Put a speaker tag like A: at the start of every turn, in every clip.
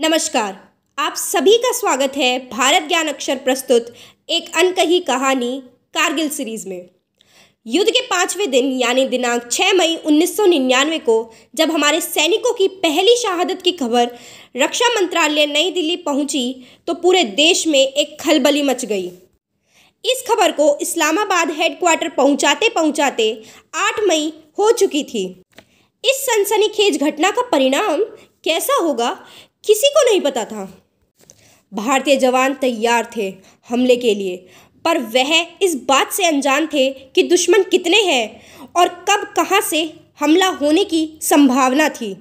A: नमस्कार आप सभी का स्वागत है भारत ज्ञान अक्षर प्रस्तुत एक अनकही कहानी कारगिल सीरीज में युद्ध के पाँचवें दिन यानी दिनांक 6 मई 1999 को जब हमारे सैनिकों की पहली शहादत की खबर रक्षा मंत्रालय नई दिल्ली पहुंची तो पूरे देश में एक खलबली मच गई इस खबर को इस्लामाबाद हेडक्वार्टर पहुंचाते पहुंचाते 8 मई हो चुकी थी इस सनसनीखेज घटना का परिणाम कैसा होगा किसी को नहीं पता था भारतीय जवान तैयार थे हमले के लिए पर वह इस बात से अनजान थे कि दुश्मन कितने हैं और कब कहाँ से हमला होने की संभावना थी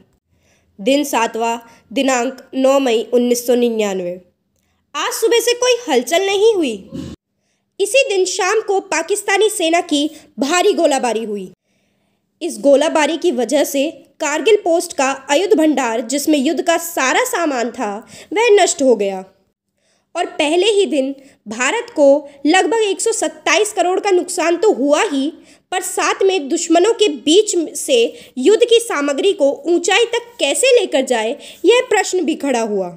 A: दिन सातवां दिनांक 9 मई 1999 आज सुबह से कोई हलचल नहीं हुई इसी दिन शाम को पाकिस्तानी सेना की भारी गोलाबारी हुई इस गोलाबारी की वजह से कारगिल पोस्ट का अयुद्ध भंडार जिसमें युद्ध का सारा सामान था वह नष्ट हो गया और पहले ही दिन भारत को लगभग 127 करोड़ का नुकसान तो हुआ ही पर साथ में दुश्मनों के बीच से युद्ध की सामग्री को ऊंचाई तक कैसे लेकर जाए यह प्रश्न भी खड़ा हुआ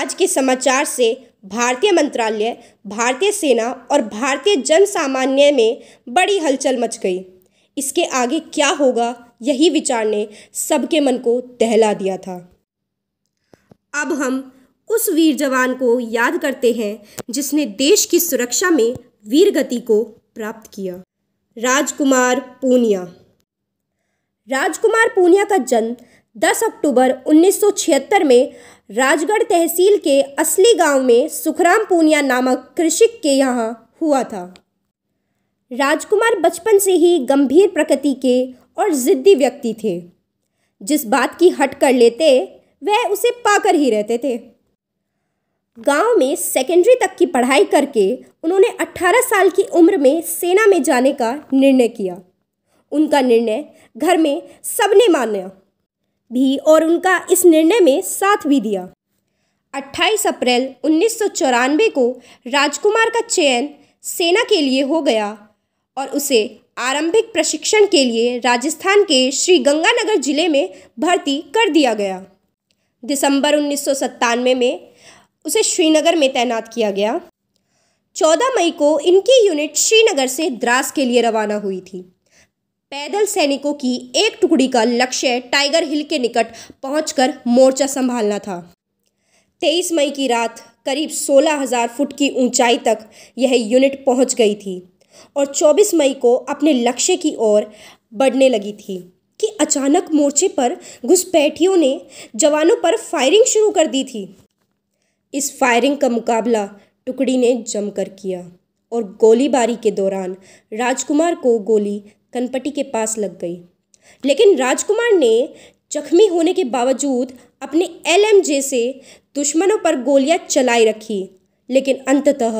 A: आज के समाचार से भारतीय मंत्रालय भारतीय सेना और भारतीय जन सामान्य में बड़ी हलचल मच गई इसके आगे क्या होगा यही विचार ने सबके मन को दहला दिया था अब हम उस वीर जवान को याद करते हैं जिसने देश की सुरक्षा में वीर गति को प्राप्त किया राजकुमार पूनिया राजकुमार पूनिया का जन्म 10 अक्टूबर 1976 में राजगढ़ तहसील के असली गांव में सुखराम पूनिया नामक कृषिक के यहाँ हुआ था राजकुमार बचपन से ही गंभीर प्रकृति के और ज़िद्दी व्यक्ति थे जिस बात की हट कर लेते वह उसे पाकर ही रहते थे गांव में सेकेंडरी तक की पढ़ाई करके उन्होंने 18 साल की उम्र में सेना में जाने का निर्णय किया उनका निर्णय घर में सबने माना भी और उनका इस निर्णय में साथ भी दिया 28 अप्रैल उन्नीस को राजकुमार का चयन सेना के लिए हो गया और उसे आरंभिक प्रशिक्षण के लिए राजस्थान के श्री गंगानगर जिले में भर्ती कर दिया गया दिसंबर उन्नीस में उसे श्रीनगर में तैनात किया गया 14 मई को इनकी यूनिट श्रीनगर से द्रास के लिए रवाना हुई थी पैदल सैनिकों की एक टुकड़ी का लक्ष्य टाइगर हिल के निकट पहुंचकर मोर्चा संभालना था 23 मई की रात करीब 16,000 फुट की ऊंचाई तक यह यूनिट पहुंच गई थी और 24 मई को अपने लक्ष्य की ओर बढ़ने लगी थी कि अचानक मोर्चे पर घुसपैठियों ने जवानों पर फायरिंग शुरू कर दी थी इस फायरिंग का मुकाबला टुकड़ी ने जमकर किया और गोलीबारी के दौरान राजकुमार को गोली कनपट्टी के पास लग गई लेकिन राजकुमार ने जख्मी होने के बावजूद अपने एलएमजे से दुश्मनों पर गोलियां चलाई रखी लेकिन अंततः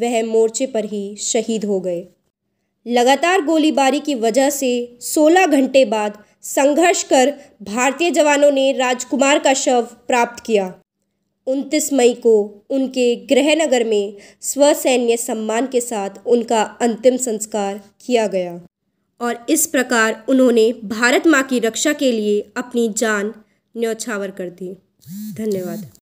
A: वह मोर्चे पर ही शहीद हो गए लगातार गोलीबारी की वजह से 16 घंटे बाद संघर्ष कर भारतीय जवानों ने राजकुमार का शव प्राप्त किया 29 मई को उनके गृहनगर में स्वसैन्य सम्मान के साथ उनका अंतिम संस्कार किया गया और इस प्रकार उन्होंने भारत माँ की रक्षा के लिए अपनी जान न्यौछावर कर दी धन्यवाद